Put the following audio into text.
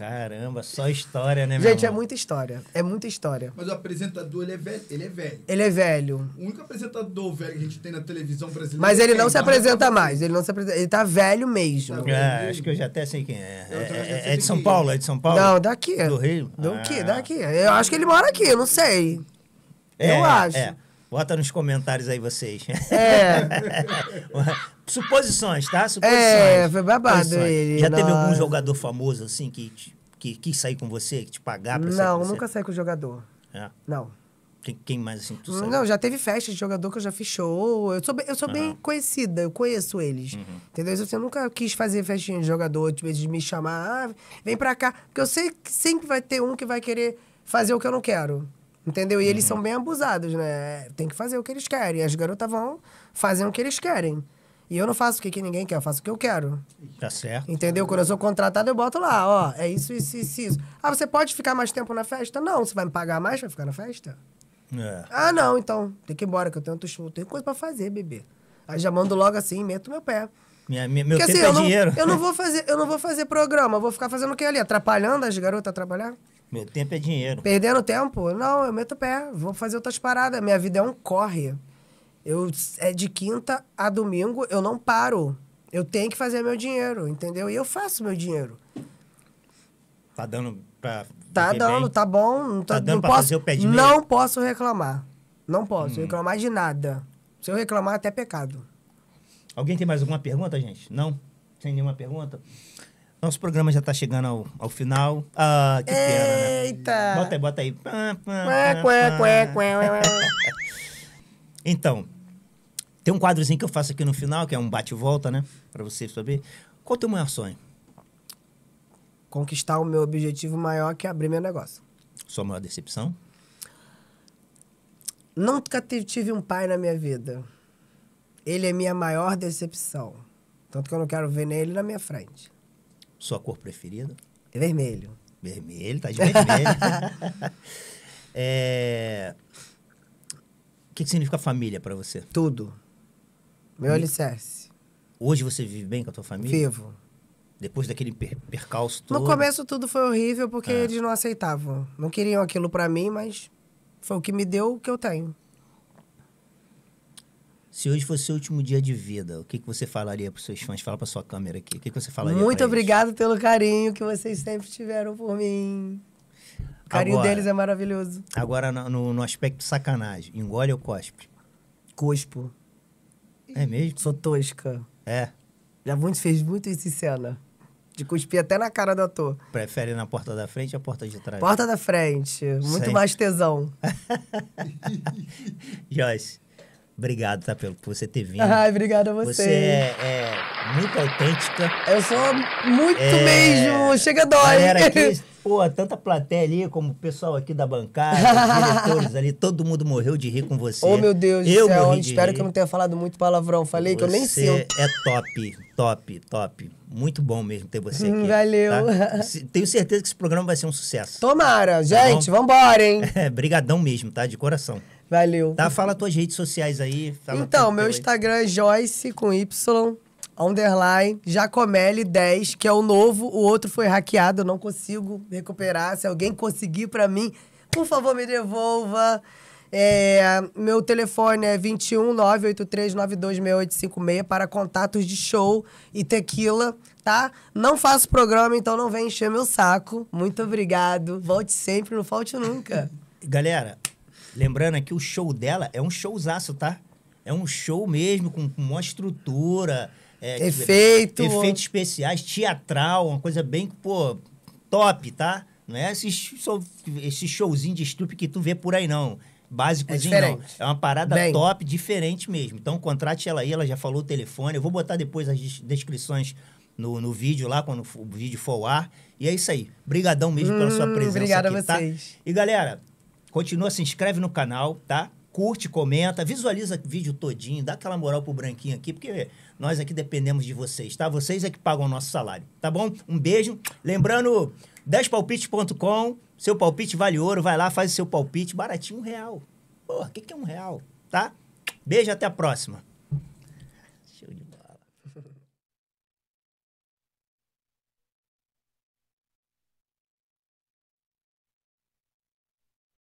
Caramba, só história, né, Gente, é muita história. É muita história. Mas o apresentador, ele é velho. Ele é velho. Ele é velho. O único apresentador velho que a gente tem na televisão brasileira. Mas é ele não se apresenta mais. Ele não se apresenta. Ele tá velho mesmo. Tá ah, acho que eu já até sei quem é. É, é, é de São é. Paulo? É de São Paulo? Não, daqui. Do Rio? Do ah. que? Daqui. Eu acho que ele mora aqui, eu não sei. É, eu acho. É. Bota nos comentários aí vocês. É. Suposições, tá? Suposições. É, foi babado ele. Já teve algum jogador famoso, assim, que, que quis sair com você, que te pagar pra Não, nunca saí com jogador. É. Não. Quem, quem, mais, assim, tu sabe? Não, já teve festa de jogador que eu já fiz show. Eu sou, eu sou uhum. bem conhecida, eu conheço eles. Uhum. Entendeu? Eu, eu nunca quis fazer festinha de jogador, tipo, de me chamar, ah, vem pra cá. Porque eu sei que sempre vai ter um que vai querer fazer o que eu não quero. Entendeu? E eles são uhum. bem abusados, né? Tem que fazer o que eles querem. As garotas vão fazer o que eles querem. E eu não faço o que, que ninguém quer, eu faço o que eu quero. Tá certo. Entendeu? Quando eu sou contratado, eu boto lá, ó, é isso, isso, isso, isso. Ah, você pode ficar mais tempo na festa? Não, você vai me pagar mais pra ficar na festa? É. Ah, não, então, tem que ir embora, que eu tenho outro show, tenho coisa pra fazer, bebê. Aí já mando logo assim, meto meu pé. Minha, minha, meu Porque, tempo assim, é eu não, dinheiro. Eu não, vou fazer, eu não vou fazer programa, eu vou ficar fazendo o que ali? Atrapalhando as garotas a trabalhar? Meu tempo é dinheiro. Perdendo tempo? Não, eu meto o pé, vou fazer outras paradas. Minha vida é um corre. Eu, é de quinta a domingo, eu não paro. Eu tenho que fazer meu dinheiro, entendeu? E eu faço meu dinheiro. Tá dando pra. Tá dando, bem? tá bom. Não, tô, tá dando não pra posso, fazer o pé de meia. Não posso reclamar. Não posso hum. reclamar de nada. Se eu reclamar, até pecado. Alguém tem mais alguma pergunta, gente? Não? Sem nenhuma pergunta? Nosso programa já está chegando ao, ao final. Ah, que né? Eita. pena, Bota aí, bota aí. então, tem um quadrozinho que eu faço aqui no final, que é um bate-volta, né? Para você saber. Qual é o teu maior sonho? Conquistar o meu objetivo maior, que é abrir meu negócio. Sua maior decepção? Nunca tive um pai na minha vida. Ele é minha maior decepção. Tanto que eu não quero ver nele na minha frente. Sua cor preferida? Vermelho. Vermelho, tá de vermelho. é... O que, que significa família para você? Tudo. Meu e... alicerce. Hoje você vive bem com a tua família? Vivo. Depois daquele per percalço todo? No começo tudo foi horrível porque é. eles não aceitavam. Não queriam aquilo para mim, mas foi o que me deu o que eu tenho. Se hoje fosse seu último dia de vida, o que, que você falaria para os seus fãs? Fala para sua câmera aqui. O que, que você falaria? Muito obrigado eles? pelo carinho que vocês sempre tiveram por mim. O carinho agora, deles é maravilhoso. Agora, no, no aspecto sacanagem, engole ou cospe? Cospo. É mesmo? Sou tosca. É. Já muito fez muito isso em cena. De cuspir até na cara do ator. Prefere na porta da frente ou a porta de trás? Porta da frente. Muito mais tesão. Joyce. Obrigado, tá, pelo por você ter vindo. Ai, obrigado a você. Você é, é muito autêntica. Eu sou muito é... mesmo. Chega dói. Galera aqui, pô, tanta plateia ali, como o pessoal aqui da bancada, os diretores ali, todo mundo morreu de rir com você. Oh, meu Deus eu do céu. espero que eu não tenha falado muito palavrão. Falei você que eu nem sei. é top, top, top. Muito bom mesmo ter você hum, aqui. Tá? Valeu. Tá? Tenho certeza que esse programa vai ser um sucesso. Tomara. Tá gente, tá vambora, hein? É, brigadão mesmo, tá? De coração. Valeu. Tá, fala tuas redes sociais aí. então, meu aí. Instagram é Joyce com Y, underline, Jacomelli10, que é o novo, o outro foi hackeado, eu não consigo recuperar. Se alguém conseguir para mim, por favor, me devolva. É, meu telefone é 21 983 para contatos de show e tequila, tá? Não faço programa, então não vem encher meu saco. Muito obrigado. Volte sempre, não falte nunca. Galera, Lembrando aqui, o show dela é um showzaço, tá? É um show mesmo, com, com uma estrutura. É, Efeito. Efeitos especiais, teatral, uma coisa bem, pô, top, tá? Não é esse, esse showzinho de estupe que tu vê por aí, não. Básicozinho, é não. É uma parada bem. top, diferente mesmo. Então, contrate ela aí, ela já falou o telefone. Eu vou botar depois as descrições no, no vídeo lá, quando o vídeo for ao ar. E é isso aí. Brigadão mesmo hum, pela sua hum, presença obrigada aqui, a tá? vocês. Tá? E galera, Continua, se inscreve no canal, tá? Curte, comenta, visualiza o vídeo todinho, dá aquela moral pro branquinho aqui, porque nós aqui dependemos de vocês, tá? Vocês é que pagam o nosso salário, tá bom? Um beijo. Lembrando, 10palpite.com, seu palpite vale ouro, vai lá, faz o seu palpite, baratinho, um real. Porra, o que, que é um real, tá? Beijo, até a próxima.